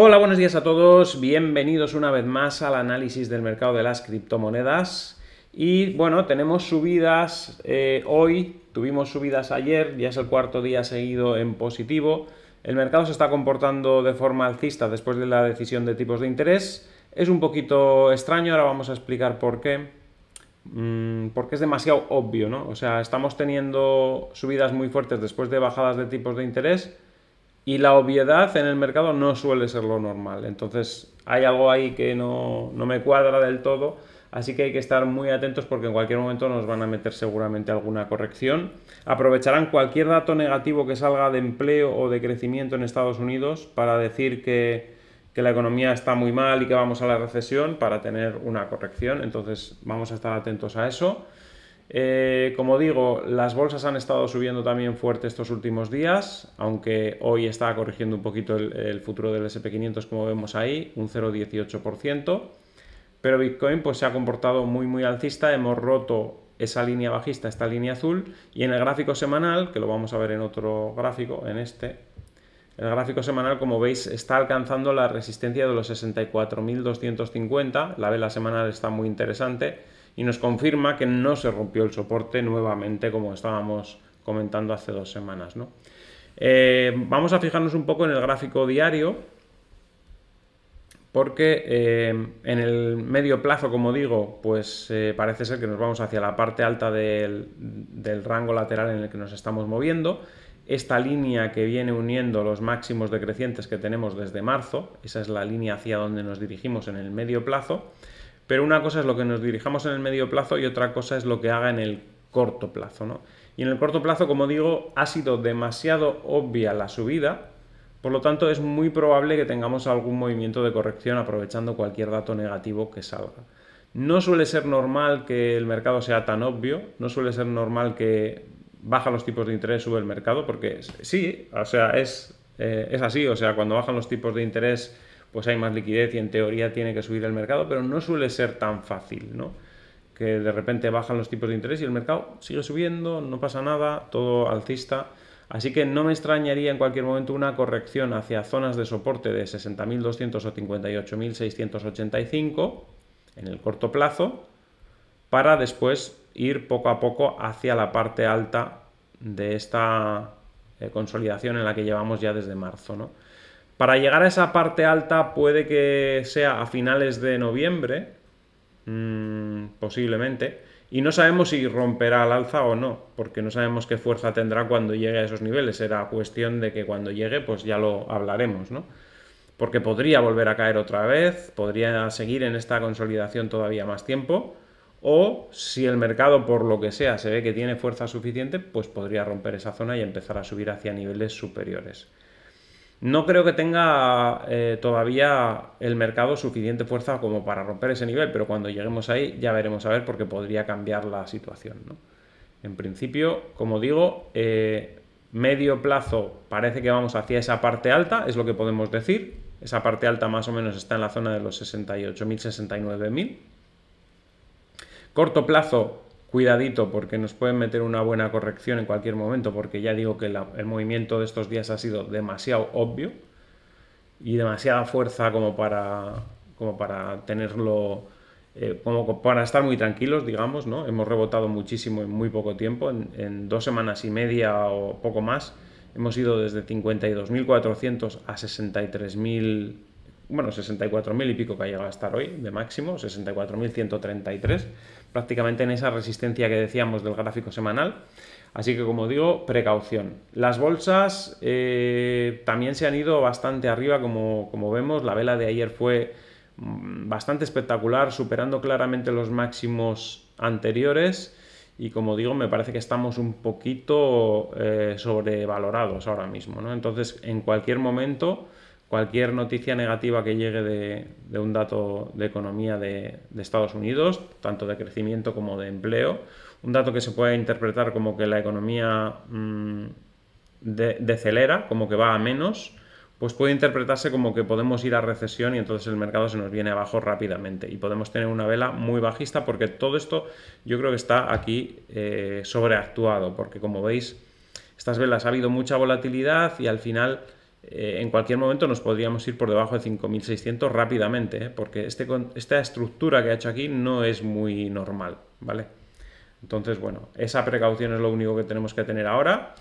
Hola, buenos días a todos. Bienvenidos una vez más al análisis del mercado de las criptomonedas. Y bueno, tenemos subidas eh, hoy, tuvimos subidas ayer, ya es el cuarto día seguido en positivo. El mercado se está comportando de forma alcista después de la decisión de tipos de interés. Es un poquito extraño, ahora vamos a explicar por qué. Mm, porque es demasiado obvio, ¿no? O sea, estamos teniendo subidas muy fuertes después de bajadas de tipos de interés y la obviedad en el mercado no suele ser lo normal. Entonces hay algo ahí que no, me cuadra del todo, así que hay que estar muy atentos porque en cualquier momento nos van a meter seguramente alguna corrección. Aprovecharán cualquier dato negativo que salga de empleo o de crecimiento en Estados Unidos para decir que, que la economía está muy mal y que vamos a la recesión para tener una corrección. Entonces vamos a estar atentos a eso. Eh, como digo, las bolsas han estado subiendo también fuerte estos últimos días, aunque hoy está corrigiendo un poquito el, futuro del SP500 como vemos ahí, un 0,18%, pero Bitcoin pues se ha comportado muy muy alcista, hemos roto esa línea bajista, esta línea azul, y en el gráfico semanal, que lo vamos a ver en otro gráfico, en este, el gráfico semanal, como veis, está alcanzando la resistencia de los 64.250, la vela semanal está muy interesante, y nos confirma que no se rompió el soporte nuevamente como estábamos comentando hace dos semanas. Eh, vamos a fijarnos un poco en el gráfico diario porque eh, en el medio plazo, como digo, pues eh, parece ser que nos vamos hacia la parte alta del, del rango lateral en el que nos estamos moviendo. Esta línea que viene uniendo los máximos decrecientes que tenemos desde marzo, esa es la línea hacia donde nos dirigimos en el medio plazo. Pero una cosa es lo que nos dirijamos en el medio plazo y otra cosa es lo que haga en el corto plazo. ¿no? Y en el corto plazo, como digo, ha sido demasiado obvia la subida, por lo tanto es muy probable que tengamos algún movimiento de corrección aprovechando cualquier dato negativo que salga. No suele ser normal que el mercado sea tan obvio, no suele ser normal que bajen los tipos de interés, sube el mercado, porque sí, o sea, es, eh, es así, o sea, cuando bajan los tipos de interés pues hay más liquidez y en teoría tiene que subir el mercado, pero no suele ser tan fácil, ¿no? Que de repente bajan los tipos de interés y el mercado sigue subiendo, no pasa nada, todo alcista. Así que no me extrañaría en cualquier momento una corrección hacia zonas de soporte de 60.200 o 58.685 en el corto plazo para después ir poco a poco hacia la parte alta de esta eh, consolidación en la que llevamos ya desde marzo. ¿no? Para llegar a esa parte alta puede que sea a finales de noviembre, mm, posiblemente, y no sabemos si romperá al alza o no, porque no sabemos qué fuerza tendrá cuando llegue a esos niveles. era cuestión de que cuando llegue, pues ya lo hablaremos, ¿no? Porque podría volver a caer otra vez, podría seguir en esta consolidación todavía más tiempo, o si el mercado, por lo que sea, se ve que tiene fuerza suficiente, pues podría romper esa zona y empezar a subir hacia niveles superiores. No creo que tenga eh, todavía el mercado suficiente fuerza como para romper ese nivel, pero cuando lleguemos ahí ya veremos a ver porque podría cambiar la situación. En principio, como digo, eh, medio plazo parece que vamos hacia esa parte alta, es lo que podemos decir. Esa parte alta más o menos está en la zona de los 68.000, 69.000. Corto plazo cuidadito porque nos pueden meter una buena corrección en cualquier momento porque ya digo que el movimiento de estos días ha sido demasiado obvio y demasiada fuerza como para, como para tenerlo, eh, como para estar muy tranquilos, digamos, ¿no? Hemos rebotado muchísimo en muy poco tiempo, en, en dos semanas y media o poco más, hemos ido desde 52.400 a 63.000 bueno, 64.000 y pico que ha llegado a estar hoy de máximo, 64.133, prácticamente en esa resistencia que decíamos del gráfico semanal. Así que como digo, precaución. Las bolsas eh, también se han ido bastante arriba, como, vemos, la vela de ayer fue mm, bastante espectacular, superando claramente los máximos anteriores. Y como digo, me parece que estamos un poquito eh, sobrevalorados ahora mismo. Entonces, en cualquier momento, cualquier noticia negativa que llegue de, un dato de economía de, Estados Unidos, tanto de crecimiento como de empleo, un dato que se puede interpretar como que la economía mm, decelera, como que va a menos, pues puede interpretarse como que podemos ir a recesión y entonces el mercado se nos viene abajo rápidamente y podemos tener una vela muy bajista porque todo esto yo creo que está aquí eh, sobreactuado porque como veis estas velas ha habido mucha volatilidad y al final eh, en cualquier momento nos podríamos ir por debajo de 5600 rápidamente, ¿eh? porque este esta estructura que ha hecho aquí no es muy normal, ¿vale? Entonces, bueno, esa precaución es lo único que tenemos que tener ahora.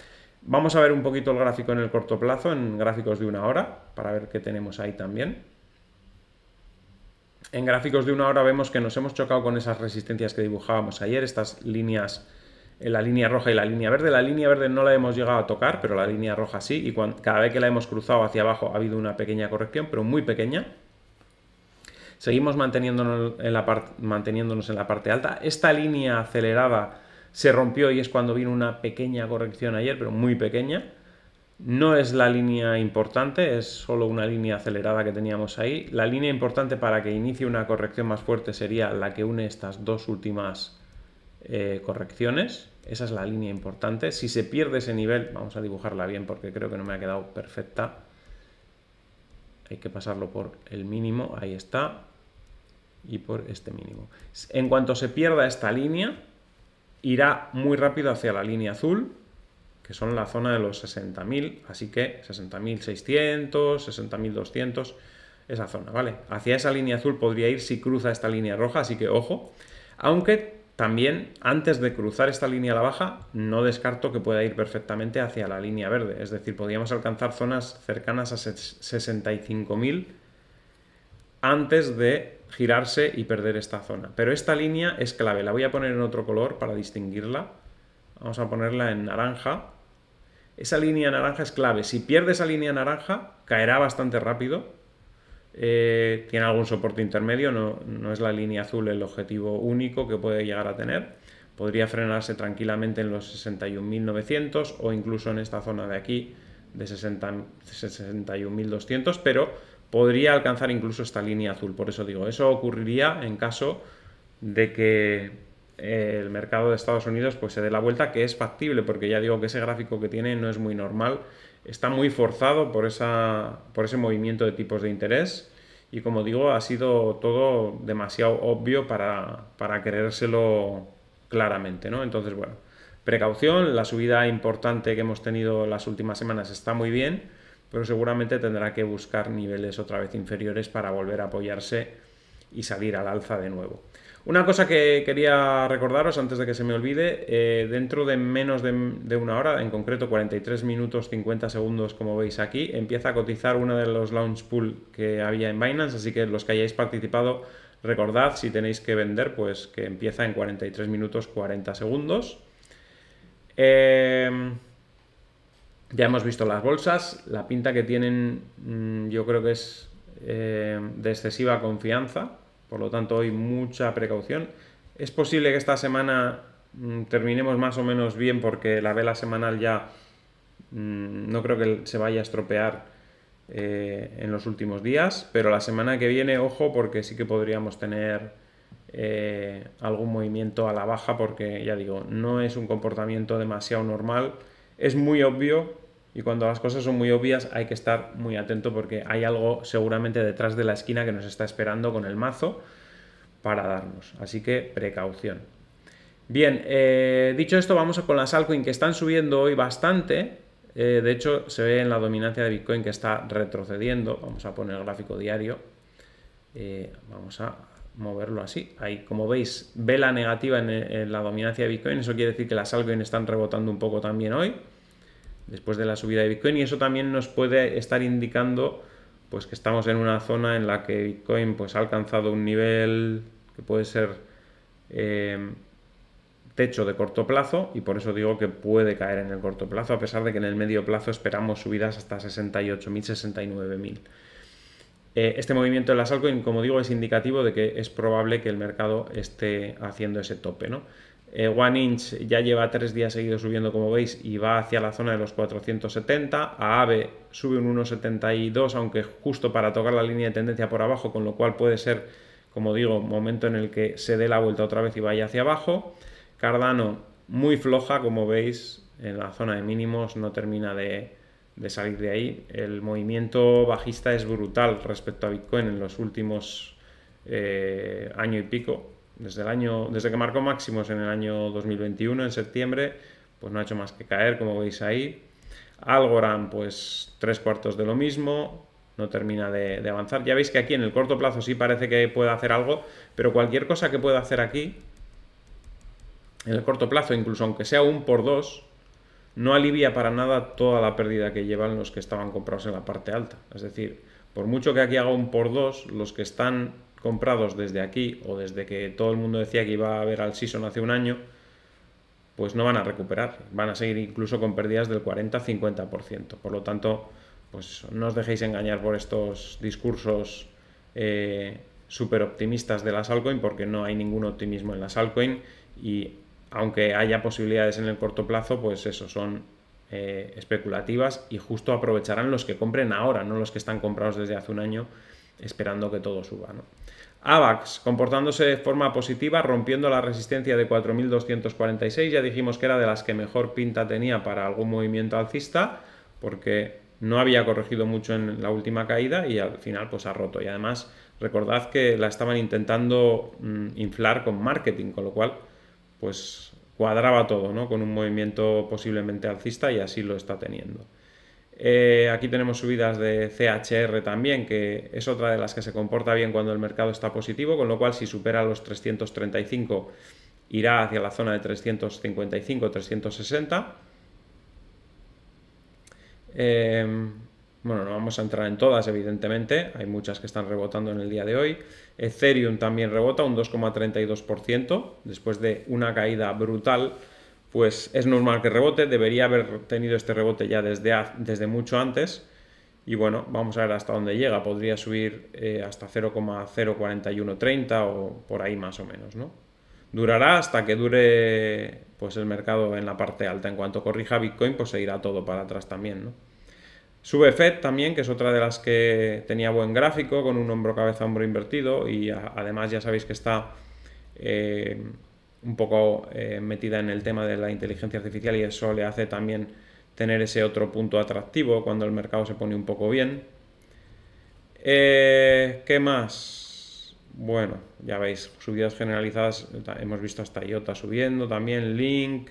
Vamos a ver un poquito el gráfico en el corto plazo, en gráficos de una hora, para ver qué tenemos ahí también. En gráficos de una hora vemos que nos hemos chocado con esas resistencias que dibujábamos ayer, estas líneas la línea roja y la línea verde. La línea verde no la hemos llegado a tocar, pero la línea roja sí, y cada vez que la hemos cruzado hacia abajo ha habido una pequeña corrección, pero muy pequeña. Seguimos manteniéndonos en la, manteniéndonos en la parte alta. Esta línea acelerada se rompió y es cuando vino una pequeña corrección ayer, pero muy pequeña. No es la línea importante, es solo una línea acelerada que teníamos ahí. La línea importante para que inicie una corrección más fuerte sería la que une estas dos últimas eh, correcciones. Esa es la línea importante. Si se pierde ese nivel, vamos a dibujarla bien porque creo que no me ha quedado perfecta. Hay que pasarlo por el mínimo, ahí está, y por este mínimo. En cuanto se pierda esta línea, irá muy rápido hacia la línea azul, que son la zona de los 60.000, así que 60.600, 60.200, esa zona, ¿vale? Hacia esa línea azul podría ir si cruza esta línea roja, así que ojo. Aunque también, antes de cruzar esta línea a la baja, no descarto que pueda ir perfectamente hacia la línea verde. Es decir, podríamos alcanzar zonas cercanas a 65.000 antes de girarse y perder esta zona. Pero esta línea es clave. La voy a poner en otro color para distinguirla. Vamos a ponerla en naranja. Esa línea naranja es clave. Si pierde esa línea naranja, caerá bastante rápido eh, tiene algún soporte intermedio, no, es la línea azul el objetivo único que puede llegar a tener. Podría frenarse tranquilamente en los 61.900 o incluso en esta zona de aquí de 61.200, pero podría alcanzar incluso esta línea azul. Por eso digo, eso ocurriría en caso de que eh, el mercado de Estados Unidos pues se dé la vuelta, que es factible, porque ya digo que ese gráfico que tiene no es muy normal está muy forzado por, ese movimiento de tipos de interés y como digo, ha sido todo demasiado obvio para, para creérselo claramente, ¿no? Entonces, bueno, precaución, la subida importante que hemos tenido las últimas semanas está muy bien, pero seguramente tendrá que buscar niveles otra vez inferiores para volver a apoyarse y salir al alza de nuevo. Una cosa que quería recordaros antes de que se me olvide, eh, dentro de menos de, una hora, en concreto 43 minutos 50 segundos como veis aquí, empieza a cotizar uno de los launch pool que había en Binance, así que los que hayáis participado, recordad si tenéis que vender, pues que empieza en 43 minutos 40 segundos. Em, ya hemos visto las bolsas, la pinta que tienen mm, yo creo que es eh, de excesiva confianza por lo tanto, hoy mucha precaución. Es posible que esta semana mm, terminemos más o menos bien porque la vela semanal ya mm, no creo que se vaya a estropear eh, en los últimos días, pero la semana que viene, ojo, porque sí que podríamos tener eh, algún movimiento a la baja porque, ya digo, no es un comportamiento demasiado normal. Es muy obvio, y cuando las cosas son muy obvias hay que estar muy atento porque hay algo seguramente detrás de la esquina que nos está esperando con el mazo para darnos. Así que precaución. Bien, eh, dicho esto, vamos con las altcoins que están subiendo hoy bastante. Eh, de hecho, se ve en la dominancia de Bitcoin que está retrocediendo. Vamos a poner el gráfico diario. Eh, vamos a moverlo así. Ahí, como veis, vela negativa en, en la dominancia de Bitcoin. Eso quiere decir que las altcoins están rebotando un poco también hoy después de la subida de Bitcoin y eso también nos puede estar indicando pues que estamos en una zona en la que Bitcoin pues ha alcanzado un nivel que puede ser eh, techo de corto plazo y por eso digo que puede caer en el corto plazo a pesar de que en el medio plazo esperamos subidas hasta 68.000, 69.000. Eh, este movimiento de las altcoins, como digo, es indicativo de que es probable que el mercado esté haciendo ese tope, ¿no? Eh, One Inch ya lleva tres días seguidos subiendo, como veis, y va hacia la zona de los 470. A AVE sube un 1,72, aunque justo para tocar la línea de tendencia por abajo, con lo cual puede ser, como digo, momento en el que se dé la vuelta otra vez y vaya hacia abajo. Cardano muy floja, como veis, en la zona de mínimos, no termina de, salir de ahí. El movimiento bajista es brutal respecto a Bitcoin en los últimos eh, año y pico desde, el año, desde que marcó máximos en el año 2021, en septiembre, pues no ha hecho más que caer, como veis ahí. Algorand, pues tres cuartos de lo mismo, no termina de, de, avanzar. Ya veis que aquí en el corto plazo sí parece que puede hacer algo, pero cualquier cosa que pueda hacer aquí, en el corto plazo, incluso aunque sea un por dos, no alivia para nada toda la pérdida que llevan los que estaban comprados en la parte alta. Es decir, por mucho que aquí haga un por dos, los que están comprados desde aquí o desde que todo el mundo decía que iba a haber al season hace un año, pues no van a recuperar, van a seguir incluso con pérdidas del 40-50%. Por lo tanto, pues no os dejéis engañar por estos discursos eh, súper optimistas de las altcoins porque no hay ningún optimismo en las altcoins y aunque haya posibilidades en el corto plazo, pues eso, son eh, especulativas y justo aprovecharán los que compren ahora, no los que están comprados desde hace un año esperando que todo suba. ¿no? AVAX comportándose de forma positiva, rompiendo la resistencia de 4.246. Ya dijimos que era de las que mejor pinta tenía para algún movimiento alcista, porque no había corregido mucho en la última caída y al final pues ha roto. Y además recordad que la estaban intentando mm, inflar con marketing, con lo cual pues cuadraba todo, Con un movimiento posiblemente alcista y así lo está teniendo. Eh, aquí tenemos subidas de CHR también, que es otra de las que se comporta bien cuando el mercado está positivo, con lo cual si supera los 335 irá hacia la zona de 355-360. Em, bueno, no vamos a entrar en todas, evidentemente, hay muchas que están rebotando en el día de hoy. Ethereum también rebota un 2,32% después de una caída brutal pues es normal que rebote, debería haber tenido este rebote ya desde, desde mucho antes y bueno, vamos a ver hasta dónde llega, podría subir eh, hasta 0,04130 o por ahí más o menos, ¿no? Durará hasta que dure pues el mercado en la parte alta, en cuanto corrija Bitcoin pues se irá todo para atrás también, ¿no? Sube FED también, que es otra de las que tenía buen gráfico, con un hombro cabeza hombro invertido y además ya sabéis que está... Eh, un poco eh, metida en el tema de la inteligencia artificial y eso le hace también tener ese otro punto atractivo cuando el mercado se pone un poco bien. Eh, ¿Qué más? Bueno, ya veis, subidas generalizadas, hemos visto hasta IOTA subiendo, también Link,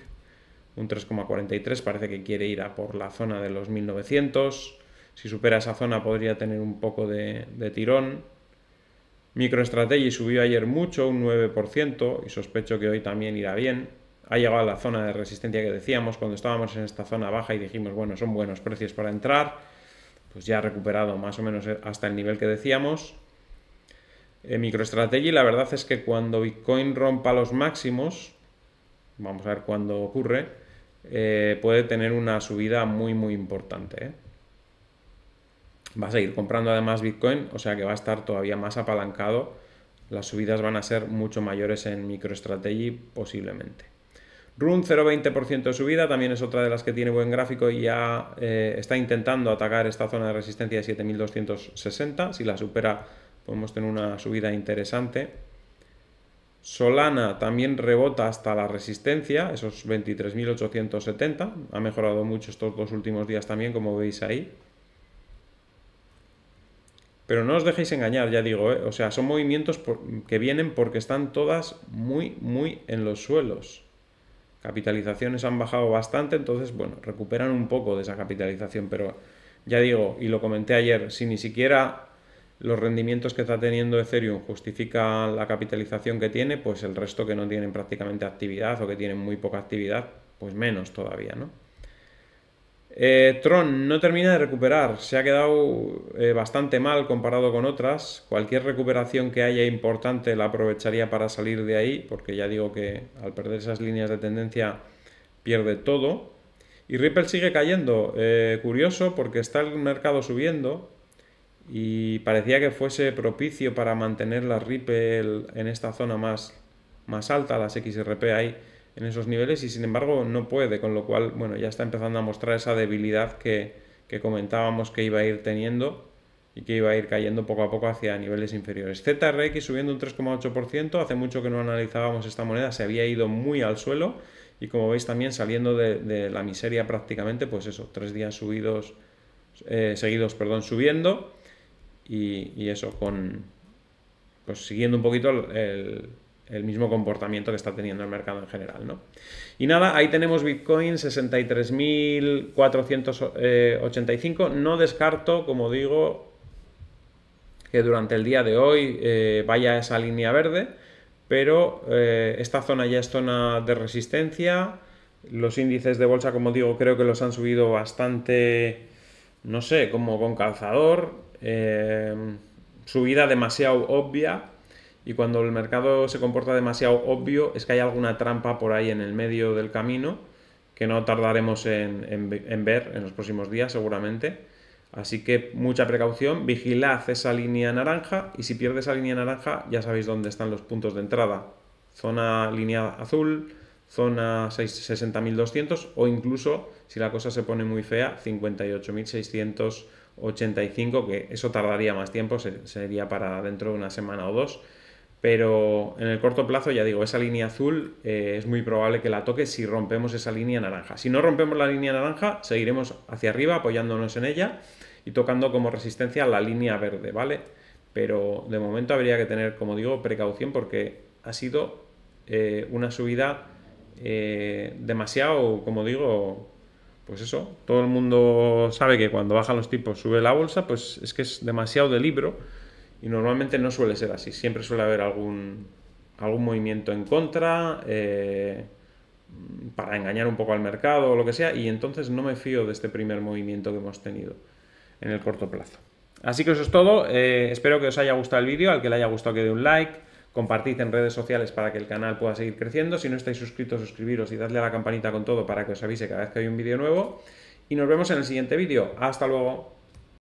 un 3,43, parece que quiere ir a por la zona de los 1900. Si supera esa zona podría tener un poco de, de tirón. MicroStrategy subió ayer mucho, un 9%, y sospecho que hoy también irá bien. Ha llegado a la zona de resistencia que decíamos cuando estábamos en esta zona baja y dijimos, bueno, son buenos precios para entrar. Pues ya ha recuperado más o menos eh, hasta el nivel que decíamos. Eh, Microestrategy la verdad es que cuando Bitcoin rompa los máximos, vamos a ver cuándo ocurre, eh, puede tener una subida muy, muy importante va a seguir comprando además Bitcoin, o sea que va a estar todavía más apalancado. Las subidas van a ser mucho mayores en MicroStrategy posiblemente. Run 0,20% de subida, también es otra de las que tiene buen gráfico y ya eh, está intentando atacar esta zona de resistencia de 7260. Si la supera, podemos tener una subida interesante. Solana también rebota hasta la resistencia, esos 23.870. Ha mejorado mucho estos dos últimos días también, como veis ahí. Pero no os dejéis engañar, ya digo, ¿eh? o sea, son movimientos que vienen porque están todas muy, muy en los suelos. Capitalizaciones han bajado bastante, entonces, bueno, recuperan un poco de esa capitalización, pero ya digo, y lo comenté ayer, si ni siquiera los rendimientos que está teniendo Ethereum justifica la capitalización que tiene, pues el resto que no tienen prácticamente actividad o que tienen muy poca actividad, pues menos todavía, ¿no? Eh, Tron no termina de recuperar, se ha quedado eh, bastante mal comparado con otras. Cualquier recuperación que haya importante la aprovecharía para salir de ahí, porque ya digo que al perder esas líneas de tendencia pierde todo. Y Ripple sigue cayendo, eh, curioso porque está el mercado subiendo y parecía que fuese propicio para mantener la Ripple en esta zona más, más alta, las XRP ahí en esos niveles y sin embargo no puede, con lo cual, bueno, ya está empezando a mostrar esa debilidad que, comentábamos que iba a ir teniendo y que iba a ir cayendo poco a poco hacia niveles inferiores. ZRX subiendo un 3,8%, hace mucho que no analizábamos esta moneda, se había ido muy al suelo y como veis también saliendo de, la miseria prácticamente, pues eso, tres días subidos, eh, seguidos, perdón, subiendo y, eso con, pues siguiendo un poquito el el mismo comportamiento que está teniendo el mercado en general. ¿no? Y nada, ahí tenemos Bitcoin 63.485. Eh, no descarto, como digo, que durante el día de hoy eh, vaya esa línea verde, pero eh, esta zona ya es zona de resistencia. Los índices de bolsa, como digo, creo que los han subido bastante, no sé, como con calzador. subida demasiado obvia y cuando el mercado se comporta demasiado obvio es que hay alguna trampa por ahí en el medio del camino que no tardaremos en, ver en los próximos días seguramente. Así que mucha precaución, vigilad esa línea naranja y si pierdes esa línea naranja ya sabéis dónde están los puntos de entrada. Zona línea azul, zona 60.200 o incluso, si la cosa se pone muy fea, 58.685, que eso tardaría más tiempo, sería para dentro de una semana o dos pero en el corto plazo, ya digo, esa línea azul eh, es muy probable que la toque si rompemos esa línea naranja. Si no rompemos la línea naranja, seguiremos hacia arriba apoyándonos en ella y tocando como resistencia la línea verde, ¿vale? Pero de momento habría que tener, como digo, precaución porque ha sido eh, una subida eh, demasiado, como digo, pues eso, todo el mundo sabe que cuando bajan los tipos sube la bolsa, pues es que es demasiado de libro y normalmente no suele ser así, siempre suele haber algún, algún movimiento en contra eh, para engañar un poco al mercado o lo que sea, y entonces no me fío de este primer movimiento que hemos tenido en el corto plazo. Así que eso es todo, eh, espero que os haya gustado el vídeo, al que le haya gustado que dé un like, compartid en redes sociales para que el canal pueda seguir creciendo, si no estáis suscritos suscribiros y dadle a la campanita con todo para que os avise cada vez que hay un vídeo nuevo, y nos vemos en el siguiente vídeo, hasta luego.